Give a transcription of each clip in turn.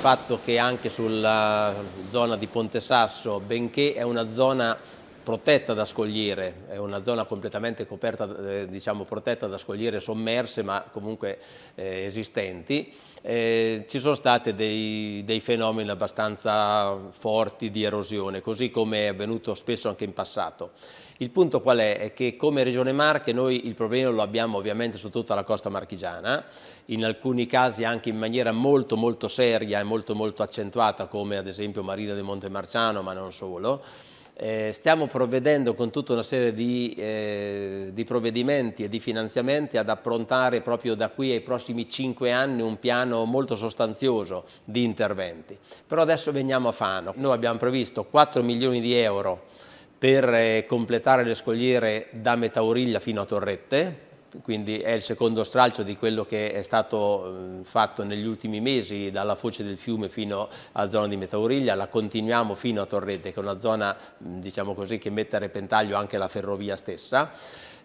fatto che anche sulla zona di Ponte Sasso, benché è una zona protetta da scogliere, è una zona completamente coperta, eh, diciamo, protetta da scogliere sommerse ma comunque eh, esistenti, eh, ci sono stati dei, dei, fenomeni abbastanza forti di erosione, così come è avvenuto spesso anche in passato. Il punto qual è? È che come Regione Marche noi il problema lo abbiamo ovviamente su tutta la costa marchigiana, in alcuni casi anche in maniera molto molto seria e molto molto accentuata come ad esempio Marina del Monte Marciano, ma non solo, eh, stiamo provvedendo con tutta una serie di, eh, di, provvedimenti e di finanziamenti ad approntare proprio da qui ai prossimi cinque anni un piano molto sostanzioso di interventi. Però adesso veniamo a Fano. Noi abbiamo previsto 4 milioni di euro per eh, completare le scogliere da Metauriglia fino a Torrette, quindi è il secondo stralcio di quello che è stato fatto negli ultimi mesi dalla foce del fiume fino alla zona di Metauriglia, la continuiamo fino a Torrete che è una zona diciamo così, che mette a repentaglio anche la ferrovia stessa.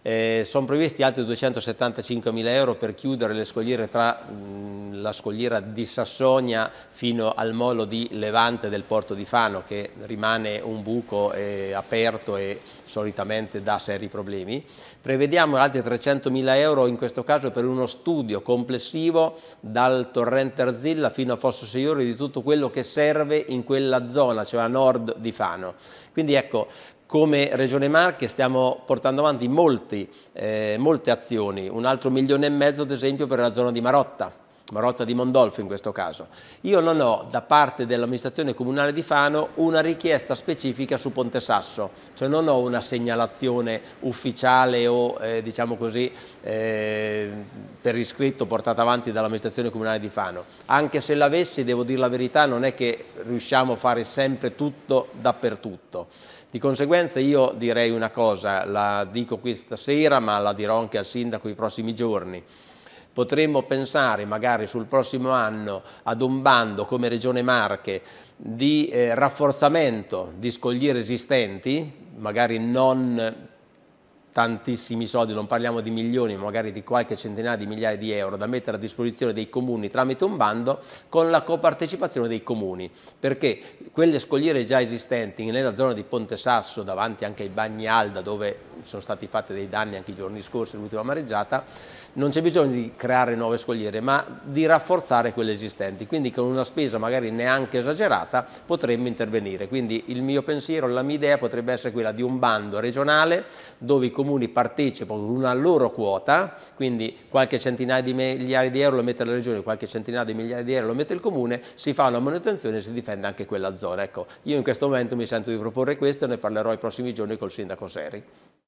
Eh, sono previsti altri 275 mila euro per chiudere le scogliere tra mh, la scogliera di Sassonia fino al molo di Levante del porto di Fano che rimane un buco eh, aperto e solitamente dà seri problemi. Prevediamo altri 300.000 euro in questo caso per uno studio complessivo dal torrente Arzilla fino a Fosso Seiori di tutto quello che serve in quella zona, cioè a nord di Fano. Quindi ecco, come Regione Marche stiamo portando avanti molti, eh, molte azioni, un altro milione e mezzo ad esempio per la zona di Marotta, Marotta di Mondolfo in questo caso. Io non ho da parte dell'amministrazione comunale di Fano una richiesta specifica su Ponte Sasso, cioè non ho una segnalazione ufficiale o eh, diciamo così eh, per iscritto portata avanti dall'amministrazione comunale di Fano. Anche se l'avessi, devo dire la verità, non è che riusciamo a fare sempre tutto dappertutto. Di conseguenza io direi una cosa, la dico questa sera ma la dirò anche al sindaco i prossimi giorni. Potremmo pensare magari sul prossimo anno ad un bando come Regione Marche di eh, rafforzamento di scogliere esistenti, magari non tantissimi soldi, non parliamo di milioni, magari di qualche centinaia di migliaia di euro da mettere a disposizione dei comuni tramite un bando con la copartecipazione dei comuni, perché quelle scogliere già esistenti nella zona di Ponte Sasso, davanti anche ai bagni Alda, dove sono stati fatti dei danni anche i giorni scorsi, l'ultima mareggiata, non c'è bisogno di creare nuove scogliere, ma di rafforzare quelle esistenti, quindi con una spesa magari neanche esagerata potremmo intervenire. Quindi il mio pensiero, la mia idea potrebbe essere quella di un bando regionale dove i comuni comuni partecipano con una loro quota, quindi qualche centinaio di migliaia di euro lo mette la regione, qualche centinaio di migliaia di euro lo mette il comune, si fa una manutenzione e si difende anche quella zona. Ecco, io in questo momento mi sento di proporre questo e ne parlerò i prossimi giorni col sindaco Seri.